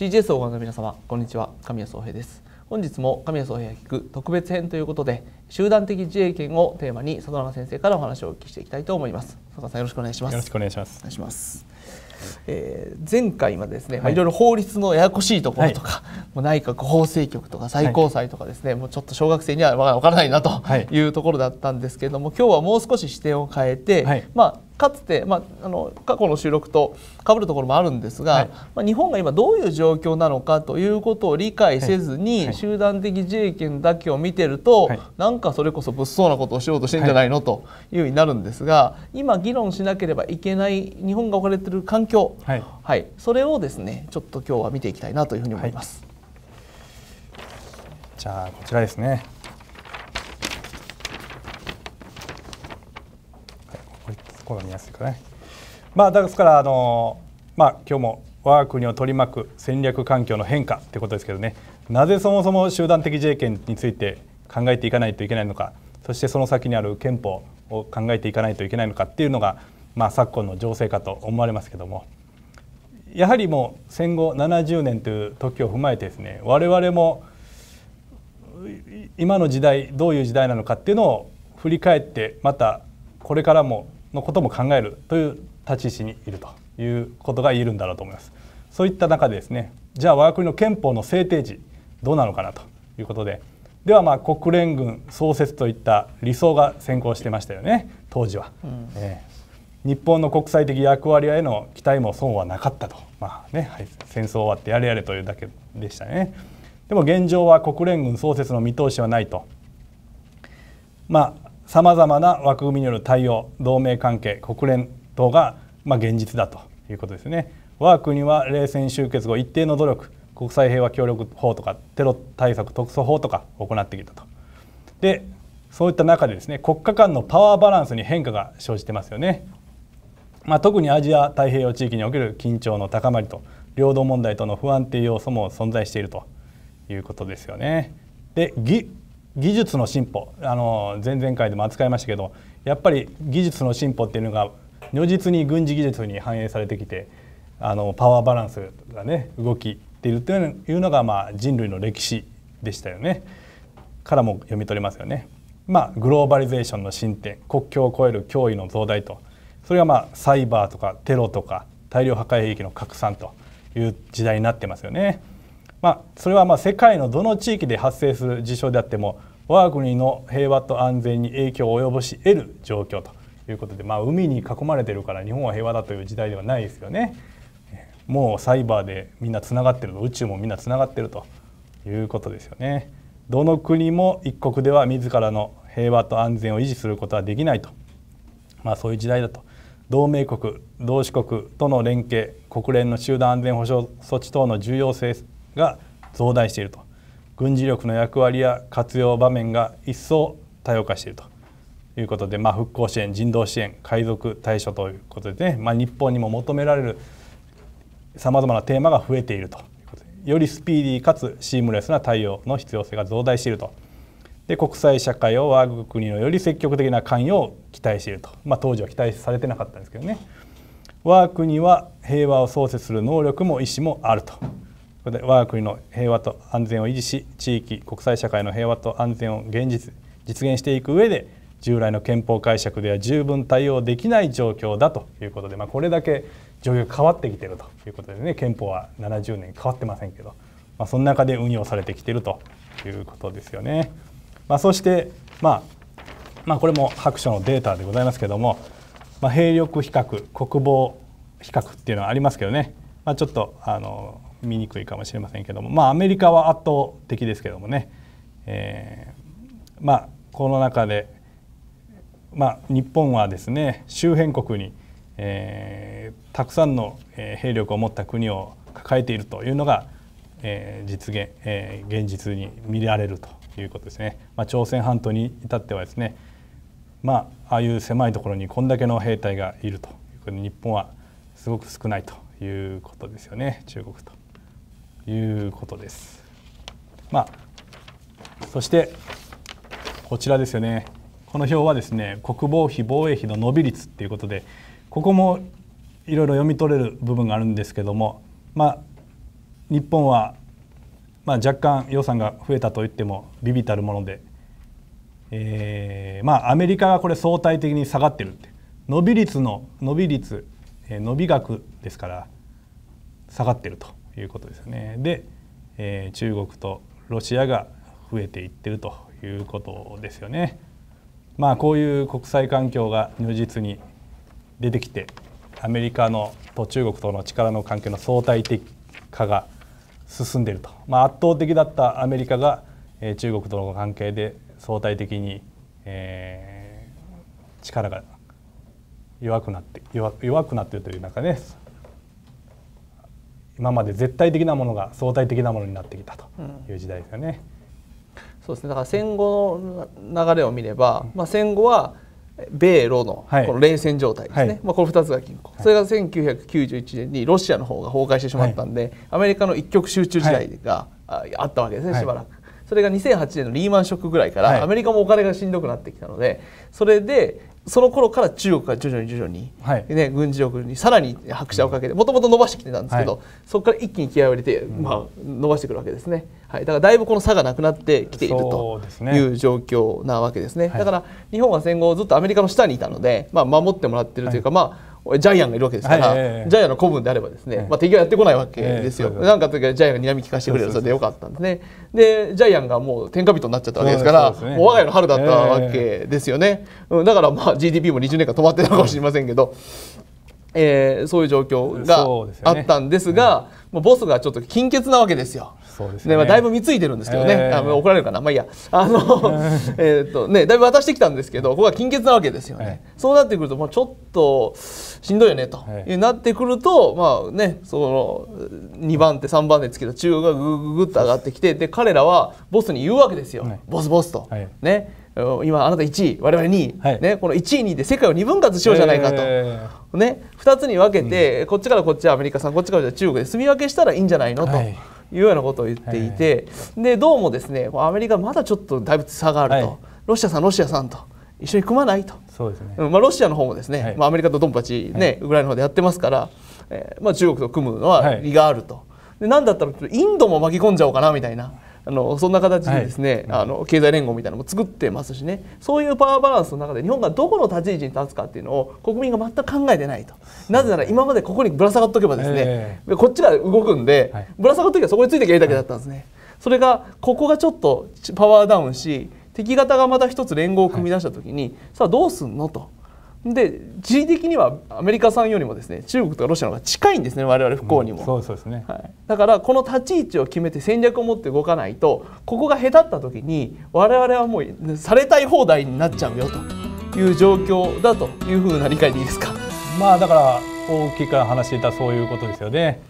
CGS をご覧の皆様こんにちは神谷総平です本日も神谷総平が聞く特別編ということで集団的自衛権をテーマに佐藤先生からお話をお聞きしていきたいと思います佐藤さんよろしくお願いしますよろしくお願いしますお願いしますえー、前回までですね、はい、まあ、いろいろ法律のややこしいところとか、はい、もう内閣法制局とか最高裁とかですね、はい、もうちょっと小学生にはわからないなというところだったんですけれども、今日はもう少し視点を変えて、まあかつて、まあ、あの過去の収録とかぶるところもあるんですが、はい、まあ、日本が今どういう状況なのかということを理解せずに、はい集団的自衛権だけを見てると、はい、なんかそれこそ物騒なことをしようとしてんじゃないの、というふうになるんですが今議論しなければいけない日本が置かれている環境、はいそれをですねちょっと今日は見ていきたいなというふうに思います。じゃあこちらですね方が見やすいかね。まあ、ですからあの、まあ、今日も我が国を取り巻く戦略環境の変化ってことですけどねなぜそもそも集団的自衛権について考えていかないといけないのかそしてその先にある憲法を考えていかないといけないのかっていうのが、まあ、昨今の情勢かと思われますけどもやはりもう戦後70年という時を踏まえてですね我々も今の時代どういう時代なのかっていうのを振り返ってまたこれからものことも考えるという立ち位置にいるということが言えるんだろうと思います。そういった中でですねじゃあ我が国の憲法の制定時どうなのかなということでではまあ国連軍創設といった理想が先行してましたよね当時は、うん、えー、日本の国際的役割への期待も損はなかったと、まあねはい、戦争終わってやれやれというだけでしたねでも現状は国連軍創設の見通しはないとまあさまざまな枠組みによる対応同盟関係国連等が、まあ、現実だということですね。我が国は冷戦終結後一定の努力国際平和協力法とかテロ対策特措法とか行ってきたと。でそういった中でですね国家間のパワーバランスに変化が生じてますよね。まあ、特にアジア太平洋地域における緊張の高まりと領土問題との不安定要素も存在しているということですよね。で技術の進歩あの前々回でも扱いましたけどやっぱり技術の進歩っていうのが如実に軍事技術に反映されてきてあのパワーバランスがね動きっているというのが、まあ、人類の歴史でしたよねからも読み取れますよね。まあ、グローバリゼーションの進展国境を越える脅威の増大とそれがまあサイバーとかテロとか大量破壊兵器の拡散という時代になってますよね。まあ、それはまあ世界のどの地域で発生する事象であっても我が国の平和と安全に影響を及ぼし得る状況ということで、まあ、海に囲まれてるから日本は平和だという時代ではないですよね。もうサイバーでみんなつながってると宇宙もみんなつながってるということですよね。どの国も一国では自らの平和と安全を維持することはできないと、まあ、そういう時代だと同盟国同志国との連携国連の集団安全保障措置等の重要性が増大していると軍事力の役割や活用場面が一層多様化しているということで、まあ、復興支援人道支援海賊対処ということで、ね、まあ、日本にも求められるさまざまなテーマが増えているということでよりスピーディーかつシームレスな対応の必要性が増大していると。で国際社会を我が国のより積極的な関与を期待していると、まあ、当時は期待されてなかったんですけどね我が国は平和を創設する能力も意思もあるとこれで我が国の平和と安全を維持し地域国際社会の平和と安全を現実実現していく上で従来の憲法解釈では十分対応できない状況だということで、まあ、これだけ状況が変わってきているということでね憲法は70年変わってませんけど、まあ、その中で運用されてきているということですよね。まあ、そして、まあ、まあこれも白書のデータでございますけども、まあ、兵力比較国防比較っていうのはありますけどね、まあ、ちょっとあの見にくいかもしれませんけども、まあ、アメリカは圧倒的ですけどもね、えー、まあ、この中で、まあ、日本はですね周辺国に、えー、たくさんの兵力を持った国を抱えているというのが、えー、実現、え現実に見られるということですね。ま朝鮮半島に至ってはですね、まあ、ああいう狭いところにこんだけの兵隊がいるということで日本はすごく少ないということですよね中国と。いうことです。まあ、そしてこちらですよねこの表はですね国防費防衛費の伸び率っていうことでここもいろいろ読み取れる部分があるんですけども、まあ、日本は、まあ、若干予算が増えたといっても微々たるもので、えー、まあ、アメリカがこれ相対的に下がってるって伸び率の伸び率伸び額ですから下がってるということですね。で、えー、中国とロシアが増えていってるということですよね。まあ、こういう国際環境が如実に出てきてアメリカのと中国との力の関係の相対的化が進んでいると、まあ、圧倒的だったアメリカが、えー、中国との関係で相対的に、えー、力が弱くなって弱くなっているという中で、ね、今まで絶対的なものが相対的なものになってきたという時代ですよね。うん、そうですねだから戦後の流れを見れば、まあ、戦後は米ロのこの冷戦状態ですね、はい、まあ、この2つが均衡、はい、それが1991年にロシアの方が崩壊してしまったんで、はい、アメリカの一極集中時代があったわけですね、しばらく。それが2008年のリーマンショックぐらいからアメリカもお金がしんどくなってきたのでそれでその頃から中国が徐々に徐々に、ね、軍事力にさらに拍車をかけてもともと伸ばしてきてたんですけど、そこから一気に気合を入れて、まあ、伸ばしてくるわけですね、はい、だからだいぶこの差がなくなってきているという状況なわけですねだから日本は戦後ずっとアメリカの下にいたので、まあ、守ってもらっているというか、まあジャイアンがいるわけですから、ジャイアンの子分であればですね、まあ、敵がやってこないわけですよ、なんかというジャイアンが睨み聞かせてくれるそれでよかったんですねでジャイアンがもう天下人になっちゃったわけですからもう我が家の春だったわけですよね、だからまあ GDP も20年間止まってたかもしれませんけど、えそういう状況があったんですがボスがちょっと金欠なわけですよ。そうですね、ねまあ、だいぶ貢いでるんですけどね、えー、あ怒られるかなまあいいやあの えっとねだいぶ渡してきたんですけどここは金欠なわけですよね、えー、そうなってくるともうちょっとしんどいよねと、えー、なってくるとまあねその2番手3番手つけた中央がぐぐぐっと上がってきてで彼らはボスに言うわけですよ、はい、ボスボスと、はい、ね今あなた1位我々2位、はい、ね、この1位2位で世界を2分割しようじゃないかと、えー、ね、2つに分けて、うん、こっちからこっちはアメリカさんこっちから中国で住み分けしたらいいんじゃないのと。いうようなことを言っていて、でどうもですねアメリカまだちょっとだいぶ差があると、ロシアさんロシアさんと一緒に組まないとそうですね、まあ、ロシアの方もですね、まあ、アメリカとドンパチね、ウクライナの方でやってますから、えーまあ、中国と組むのは利があると。でなんだったらインドも巻き込んじゃおうかなみたいなあのそんな形でですね、はい、あの経済連合みたいなのも作ってますしねそういうパワーバランスの中で日本がどこの立ち位置に立つかっていうのを国民が全く考えてないとなぜなら今までここにぶら下がっとけばですね、えー、こっちが動くんで、はい、ぶら下がっとけばそこについていけばいいだけだったんですね。それがここがちょっとパワーダウンし敵方がまた一つ連合を組み出した時に、さあどうすんのと。で地理的にはアメリカさんよりもですね中国とかロシアの方が近いんですね我々不幸にも、うん、そうそうですね、はい、だからこの立ち位置を決めて戦略を持って動かないとここが下手った時に我々はもうされたい放題になっちゃうよという状況だというふうな理解でいいですかまあだから大きく話していたそういうことですよね。